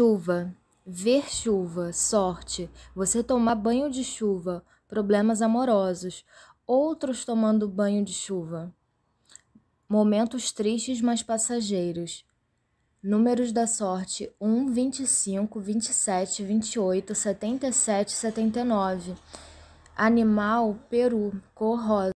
Chuva, ver chuva, sorte, você tomar banho de chuva, problemas amorosos, outros tomando banho de chuva. Momentos tristes, mas passageiros. Números da sorte: 1, 25, 27, 28, 77, 79. Animal: peru, cor rosa.